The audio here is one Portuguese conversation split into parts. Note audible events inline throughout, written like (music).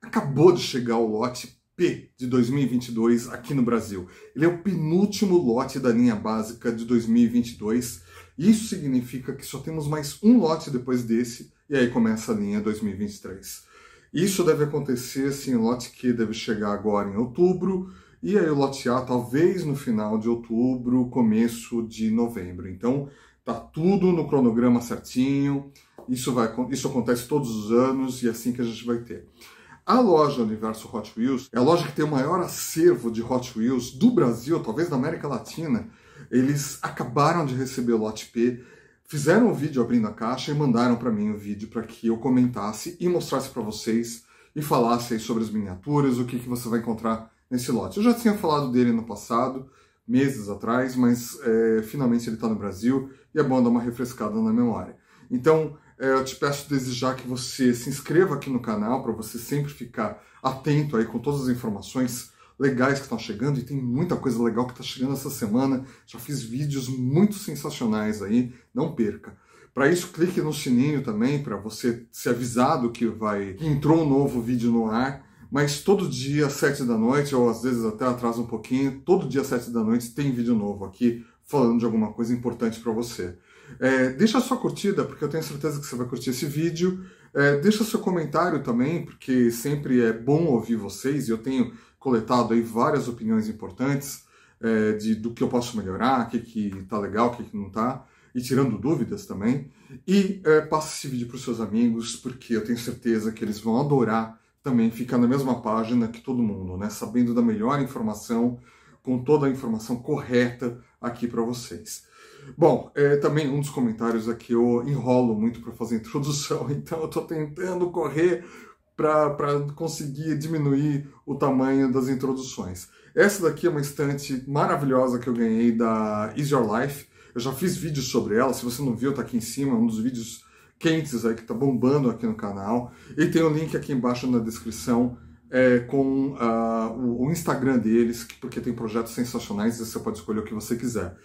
Acabou de chegar o lote P de 2022 aqui no Brasil. Ele é o penúltimo lote da linha básica de 2022. Isso significa que só temos mais um lote depois desse e aí começa a linha 2023. Isso deve acontecer, assim, o lote Q deve chegar agora em outubro e aí o lote A talvez no final de outubro, começo de novembro. Então, tá tudo no cronograma certinho. Isso vai isso acontece todos os anos e é assim que a gente vai ter. A loja Universo Hot Wheels é a loja que tem o maior acervo de Hot Wheels do Brasil, talvez da América Latina. Eles acabaram de receber o lote P, fizeram um vídeo abrindo a caixa e mandaram para mim o um vídeo para que eu comentasse e mostrasse para vocês e falasse aí sobre as miniaturas, o que, que você vai encontrar nesse lote. Eu já tinha falado dele no passado, meses atrás, mas é, finalmente ele está no Brasil e é bom dar uma refrescada na memória. Então, é, eu te peço desejar que você se inscreva aqui no canal para você sempre ficar atento aí com todas as informações legais que estão tá chegando e tem muita coisa legal que está chegando essa semana. Já fiz vídeos muito sensacionais aí, não perca. Para isso, clique no sininho também para você ser avisado que vai que entrou um novo vídeo no ar. Mas todo dia, às 7 da noite, ou às vezes até atrasa um pouquinho, todo dia às 7 da noite tem vídeo novo aqui falando de alguma coisa importante para você. É, deixa a sua curtida, porque eu tenho certeza que você vai curtir esse vídeo. É, deixa seu comentário também, porque sempre é bom ouvir vocês e eu tenho coletado aí várias opiniões importantes é, de, do que eu posso melhorar, o que, que tá legal, o que, que não tá, e tirando dúvidas também. E é, passa esse vídeo para os seus amigos, porque eu tenho certeza que eles vão adorar também ficar na mesma página que todo mundo, né? Sabendo da melhor informação com toda a informação correta aqui para vocês. Bom, é, também um dos comentários aqui eu enrolo muito para fazer a (laughs) introdução, então eu estou tentando correr para conseguir diminuir o tamanho das introduções. Essa daqui é uma estante maravilhosa que eu ganhei da Is Your Life. Eu já fiz vídeos sobre ela, se você não viu, está aqui em cima, é um dos vídeos quentes aí que está bombando aqui no canal. E tem o um link aqui embaixo na descrição é, com uh, o, o, Instagram deles, porque tem projetos sensacionais e você pode escolher o que você quiser.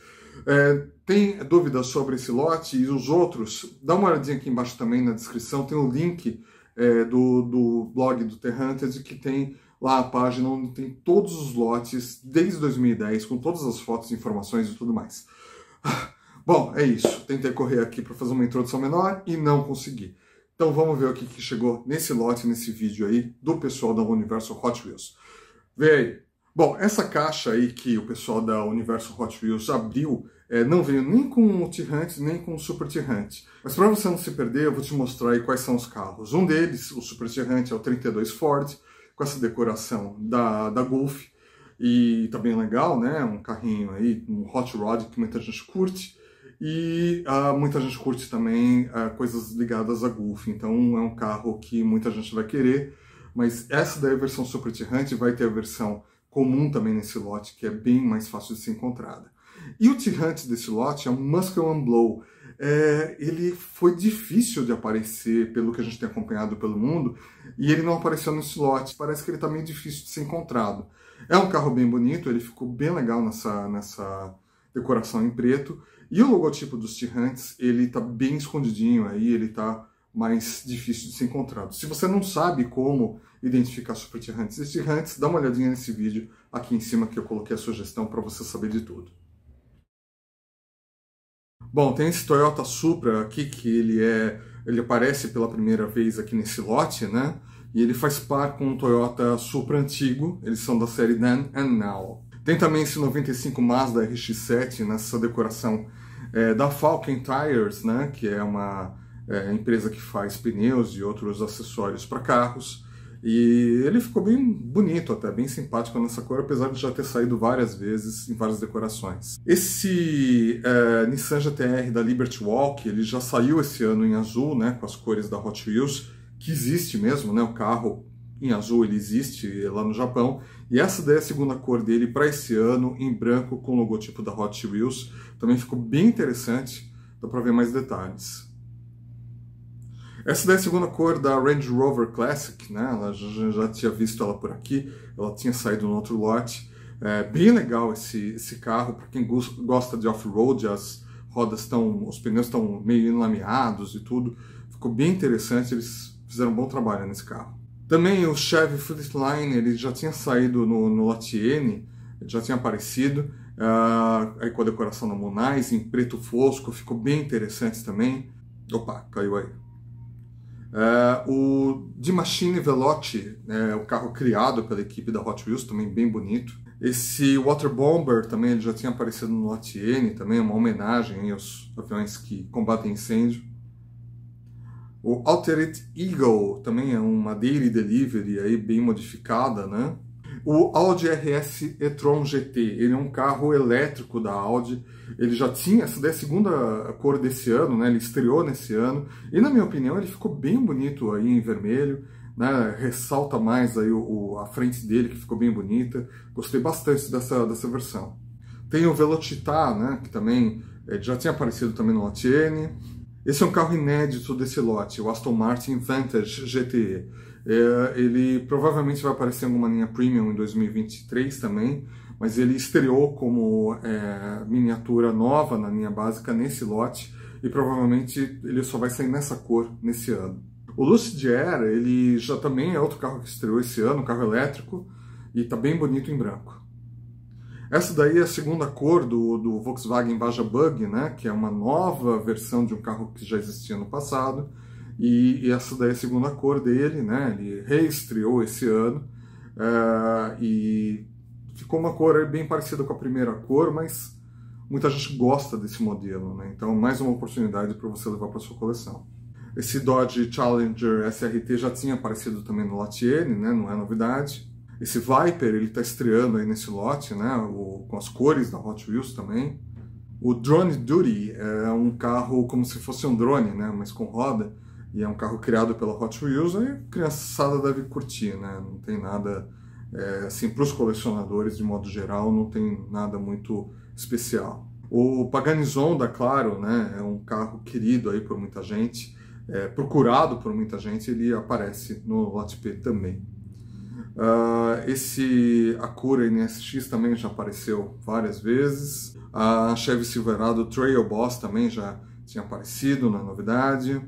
É, tem dúvidas sobre esse lote e os outros? Dá uma olhadinha aqui embaixo também na descrição, tem o link é, do, do blog do The Hunted que tem lá a página onde tem todos os lotes desde 2010, com todas as fotos, informações e tudo mais. (laughs) Bom, é isso. Tentei correr aqui para fazer uma introdução menor e não consegui. Então vamos ver o que, que chegou nesse lote, nesse vídeo aí, do pessoal da Universo Hot Wheels. Vê aí. Bom, essa caixa aí que o pessoal da Universo Hot Wheels abriu, é, não veio nem com o T-Hunt, nem com o Super T-Hunt. Mas para você não se perder, eu vou te mostrar aí quais são os carros. Um deles, o Super T-Hunt, é o 32 Ford, com essa decoração da, da Golf. E tá bem legal, né? Um carrinho aí, um Hot Rod que muita gente curte. E ah, muita gente curte também ah, coisas ligadas a Golf, então é um carro que muita gente vai querer. Mas essa daí é a versão Super T-Hunt, vai ter a versão comum também nesse lote, que é bem mais fácil de ser encontrada. E o T-Hunt desse lote é um Muscle Blow. É, ele foi difícil de aparecer, pelo que a gente tem acompanhado pelo mundo, e ele não apareceu nesse lote. Parece que ele está meio difícil de ser encontrado. É um carro bem bonito, ele ficou bem legal nessa, nessa decoração em preto, e o logotipo dos T-Hunts, ele tá bem escondidinho aí, ele tá mais difícil de ser encontrado. Se você não sabe como identificar Super T-Hunts e T-Hunts, dá uma olhadinha nesse vídeo aqui em cima que eu coloquei a sugestão para você saber de tudo. Bom, tem esse Toyota Supra aqui que ele é, ele aparece pela primeira vez aqui nesse lote, né? E ele faz par com o Toyota Supra antigo, eles são da série Then and Now. Tem também esse 95 Mazda RX-7 nessa decoração é, da Falcon Tires, né, que é uma é, empresa que faz pneus e outros acessórios para carros. E ele ficou bem bonito até, bem simpático nessa cor, apesar de já ter saído várias vezes em várias decorações. Esse é, Nissan GTR da Liberty Walk, ele já saiu esse ano em azul, né, com as cores da Hot Wheels, que existe mesmo, né, o carro em azul ele existe é lá no Japão. E essa daí é a segunda cor dele para esse ano, em branco, com o logotipo da Hot Wheels. Também ficou bem interessante, dá para ver mais detalhes. Essa daí é a segunda cor da Range Rover Classic, né? Ela já, já tinha visto ela por aqui, ela tinha saído no outro lote. É bem legal esse, esse carro, para quem gosta de off-road, as rodas estão, os pneus estão meio enlameados e tudo. Ficou bem interessante, eles fizeram um bom trabalho nesse carro. Também o Chevy Freightliner ele já tinha saído no, no Latiene, já tinha aparecido, uh, aí com a decoração da Monais, em preto fosco, ficou bem interessante também. Opa, caiu aí. Uh, o De Machine Velote, né, o carro criado pela equipe da Hot Wheels, também bem bonito. Esse Water Bomber também ele já tinha aparecido no Latiene, também uma homenagem aos aviões que combatem incêndio. O Altered Eagle também é uma daily delivery aí bem modificada, né? O Audi RS e-tron GT, ele é um carro elétrico da Audi. Ele já tinha essa é a segunda cor desse ano, né? Ele estreou nesse ano e na minha opinião ele ficou bem bonito aí em vermelho. Né, ressalta mais aí o, o, a frente dele, que ficou bem bonita. Gostei bastante dessa, dessa versão. Tem o Velocitar, né, que também é, já tinha aparecido também no Latiene. Esse é um carro inédito desse lote, o Aston Martin Vantage GTE. É, ele provavelmente vai aparecer em alguma linha premium em 2023 também, mas ele estreou como é, miniatura nova na linha básica nesse lote e provavelmente ele só vai sair nessa cor nesse ano. O Lucid Air, ele já também é outro carro que estreou esse ano, um carro elétrico, e está bem bonito em branco. Essa daí é a segunda cor do, do Volkswagen Baja Bug, né? que é uma nova versão de um carro que já existia no passado. E, e essa daí é a segunda cor dele, né? ele reestreou esse ano. É, e ficou uma cor bem parecida com a primeira cor, mas muita gente gosta desse modelo, né? Então, mais uma oportunidade para você levar para sua coleção. Esse Dodge Challenger SRT já tinha aparecido também no Latiene, né? Não é novidade. Esse Viper, ele está estreando aí nesse lote, né? O, com as cores da Hot Wheels também. O Drone Duty é um carro como se fosse um drone, né? Mas com roda. E é um carro criado pela Hot Wheels, aí a criançada deve curtir, né? Não tem nada... É, assim, para os colecionadores, de modo geral, não tem nada muito especial. O Paganizon da Claro, né? É um carro querido aí por muita gente. É, procurado por muita gente, ele aparece no lote P também. Uh, esse Acura NSX também já apareceu várias vezes. A Chevy Silverado Trail Boss também já tinha aparecido na novidade.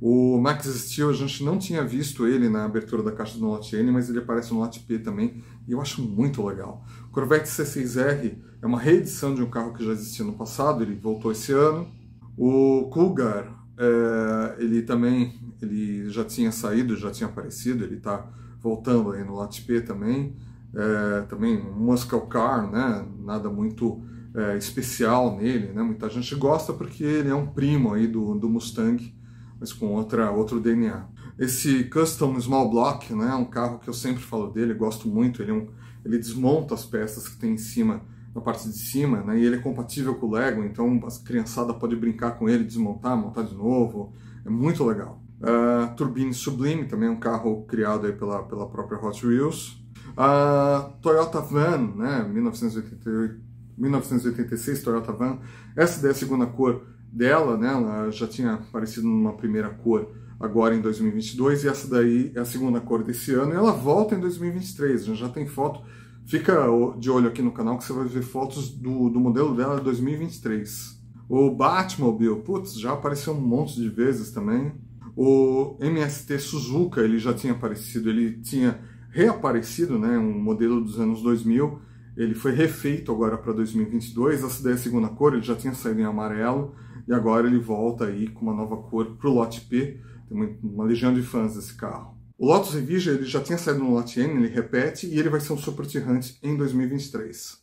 O Max Steel, a gente não tinha visto ele na abertura da caixa do lote N, mas ele aparece no lote P também, e eu acho muito legal. O Corvette C6R é uma reedição de um carro que já existia no passado, ele voltou esse ano. O Cougar, é, ele também ele já tinha saído, já tinha aparecido, ele está voltando aí no Lattes também, é, também um Muscle Car, né? Nada muito é, especial nele, né? Muita gente gosta porque ele é um primo aí do, do Mustang, mas com outra, outro DNA. Esse Custom Small Block, né? É um carro que eu sempre falo dele, gosto muito. Ele, é um, ele desmonta as peças que tem em cima, na parte de cima, né? E ele é compatível com o Lego, então a criançada pode brincar com ele, desmontar, montar de novo. É muito legal. Uh, Turbine Sublime, também um carro criado aí pela, pela própria Hot Wheels. A uh, Toyota Van, né, 1988, 1986, Toyota Van. Essa daí é a segunda cor dela, né, ela já tinha aparecido numa primeira cor agora em 2022 e essa daí é a segunda cor desse ano e ela volta em 2023, já tem foto. Fica de olho aqui no canal que você vai ver fotos do, do modelo dela de 2023. O Batmobile, putz, já apareceu um monte de vezes também. O MST Suzuka, ele já tinha aparecido, ele tinha reaparecido, né, um modelo dos anos 2000, ele foi refeito agora para 2022, é a segunda cor, ele já tinha saído em amarelo, e agora ele volta aí com uma nova cor para o lote P, tem uma legião de fãs desse carro. O Lotus Evija ele já tinha saído no lote N, ele repete, e ele vai ser um super tirante em 2023. Uh,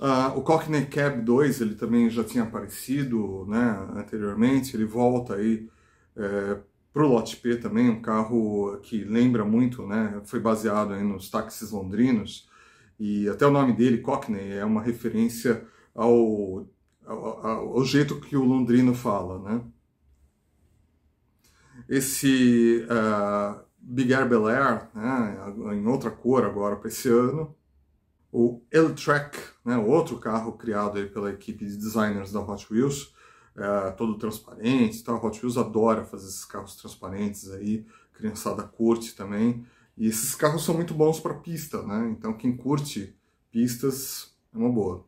ah, o Cockney Cab 2 ele também já tinha aparecido né, anteriormente, ele volta aí é, para o lote P também, um carro que lembra muito, né? Foi baseado nos táxis londrinos e até o nome dele, Cockney, é uma referência ao, ao, ao jeito que o londrino fala, né? Esse uh, Big Air Bel Air, né? em outra cor agora para esse ano, o L-Track, né? outro carro criado pela equipe de designers da Hot Wheels, é, todo transparente. Então a Hot Wheels adora fazer esses carros transparentes aí, criançada curte também. E esses carros são muito bons para pista, né? Então quem curte pistas é uma boa.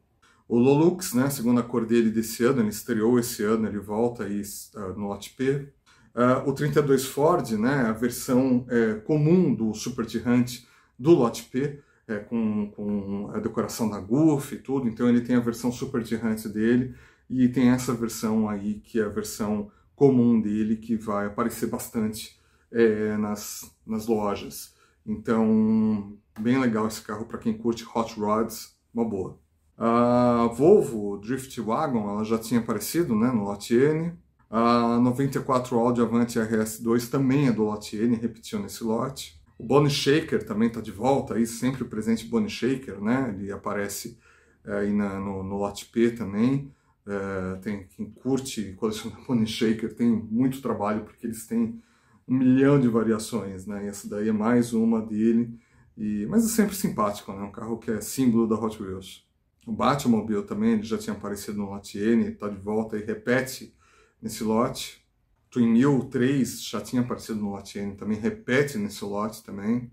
O Lolux, né, segunda cor dele desse ano, ele estreou esse ano, ele volta aí uh, no lote P. Uh, o 32 Ford, né, a versão é, comum do Super T-Hunt do lote P, com, com a decoração da Goof e tudo, então ele tem a versão Super T-Hunt dele, e tem essa versão aí que é a versão comum dele que vai aparecer bastante é, nas, nas lojas. Então, bem legal esse carro para quem curte hot rods, uma boa. A Volvo Drift Wagon, ela já tinha aparecido né, no Lot N. A 94 Audi Avante RS2 também é do Lot N, repetiu nesse lote. O Bonnie Shaker também está de volta, aí sempre presente Bonnie Shaker, né? Ele aparece é, aí na, no, no Lot P também é, tem quem curte colecionar (laughs) Pony Shaker, tem muito trabalho porque eles têm um milhão de variações, né? essa daí é mais uma dele, e, mas é sempre simpático, né? Um carro que é símbolo da Hot Wheels. O Batmobile também, ele já tinha aparecido no lote N, está de volta e repete nesse lote. Twin Mill 3 já tinha aparecido no lote N, também repete nesse lote também.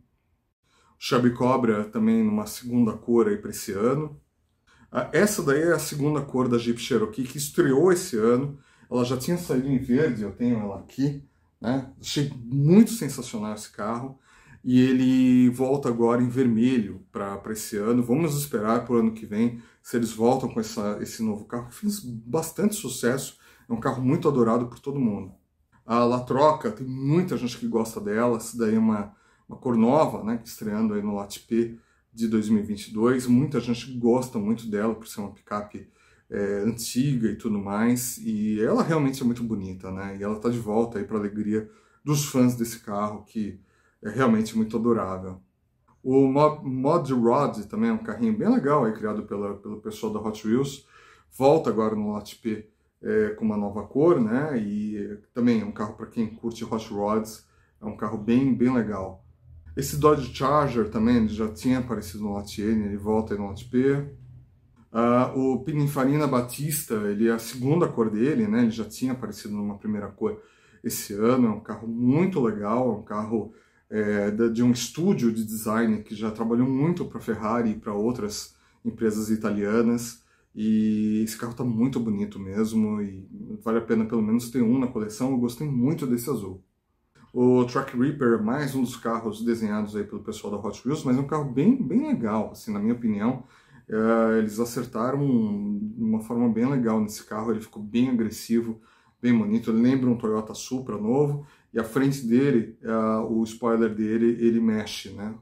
Chubby Cobra também numa segunda cor aí para esse ano. Ah, essa daí é a segunda cor da Jeep Cherokee que estreou esse ano. Ela já tinha saído em verde, eu tenho ela aqui. Né? Achei muito sensacional esse carro. E ele volta agora em vermelho para esse ano. Vamos esperar para o ano que vem se eles voltam com essa, esse novo carro. Fez bastante sucesso. É um carro muito adorado por todo mundo. A La Troca, tem muita gente que gosta dela. Essa daí é uma, uma cor nova, né? Estreando aí no Lat P de 2022. Muita gente gosta muito dela por ser uma picape é, antiga e tudo mais. E ela realmente é muito bonita, né? E ela está de volta aí para alegria dos fãs desse carro, que é realmente muito adorável. O Mod Rod também é um carrinho bem legal, aí, criado pela, pelo pessoal da Hot Wheels. Volta agora no Lot P é, com uma nova cor, né? E também é um carro para quem curte Hot Rods. É um carro bem, bem legal. Esse Dodge Charger também já tinha aparecido no Lot N, ele volta no Lot P. Uh, o Pininfarina Batista, ele é a segunda cor dele, né? Ele já tinha aparecido numa primeira cor esse ano. É um carro muito legal, é um carro é, de um estúdio de design que já trabalhou muito para Ferrari e para outras empresas italianas. E esse carro está muito bonito mesmo e vale a pena pelo menos ter um na coleção. Eu gostei muito desse azul. O Track Reaper é mais um dos carros desenhados aí pelo pessoal da Hot Wheels, mas é um carro bem, bem legal, assim, na minha opinião. É, eles acertaram de uma forma bem legal nesse carro, ele ficou bem agressivo, bem bonito, ele lembra um Toyota Supra novo, e a frente dele, é, o spoiler dele, ele mexe, né?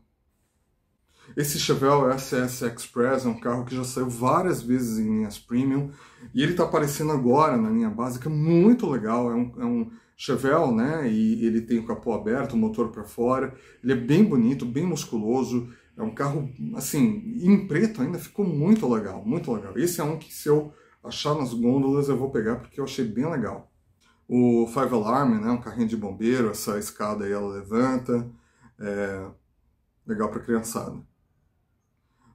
Esse Chevelle SS Express é um carro que já saiu várias vezes em linhas premium e ele está aparecendo agora na linha básica, muito legal. É um, é um Chevelle, né? E ele tem o capô aberto, o motor para fora. Ele é bem bonito, bem musculoso. É um carro, assim, em preto ainda ficou muito legal, muito legal. Esse é um que se eu achar nas gôndolas eu vou pegar porque eu achei bem legal. O Five Alarm, né, um carrinho de bombeiro, essa escada aí ela levanta, é legal para criançada.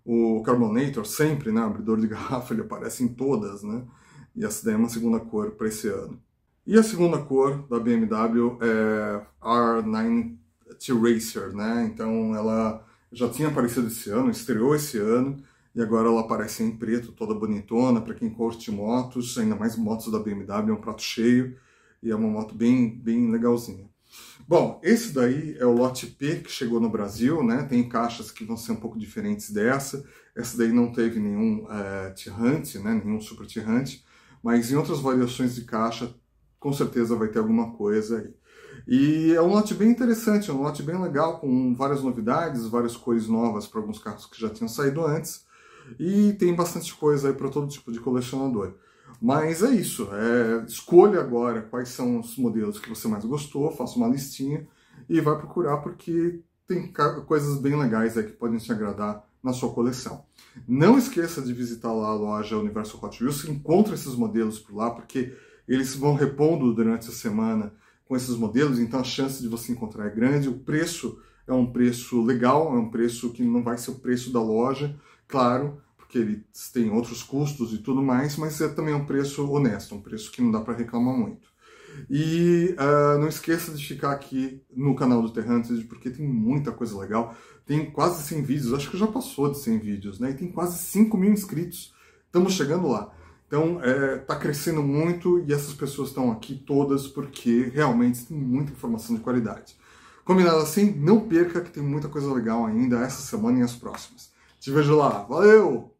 O Carbonator sempre, né, abridor de garrafa, (laughs) ele aparece em todas, né? E essa daí é uma segunda cor para esse ano. E a segunda cor da BMW é R9 T-Racer, né? Então ela já tinha aparecido esse ano, estreou esse ano, e agora ela aparece em preto, toda bonitona, para quem curte motos, ainda mais motos da BMW, é um prato cheio, e é uma moto bem, bem legalzinha. Bom, esse daí é o lote P que chegou no Brasil, né? Tem caixas que vão ser um pouco diferentes dessa. Essa daí não teve nenhum uh, é, tirante, né? Nenhum super tirante. Mas em outras variações de caixa, com certeza vai ter alguma coisa aí. E é um lote bem interessante, é um lote bem legal, com várias novidades, várias cores novas para alguns carros que já tinham saído antes. E tem bastante coisa aí para todo tipo de colecionador. Mas é isso. É, escolha agora quais são os modelos que você mais gostou, faça uma listinha e vai procurar porque tem coisas bem legais aí que podem te agradar na sua coleção. Não esqueça de visitar lá a loja Universo Hot Wheels, encontre esses modelos por lá, porque eles vão repondo durante a semana com esses modelos, então a chance de você encontrar é grande, o preço é um preço legal, é um preço que não vai ser o preço da loja, claro, porque eles têm outros custos e tudo mais, mas é também um preço honesto, um preço que não dá para reclamar muito. E uh, não esqueça de ficar aqui no canal do Terrantes, porque tem muita coisa legal. Tem quase 100 vídeos, acho que já passou de 100 vídeos, né? E tem quase 5 mil inscritos. Estamos chegando lá. Então, está é, crescendo muito e essas pessoas estão aqui todas porque realmente tem muita informação de qualidade. Combinado assim? Não perca que tem muita coisa legal ainda essa semana e as próximas. Te vejo lá. Valeu!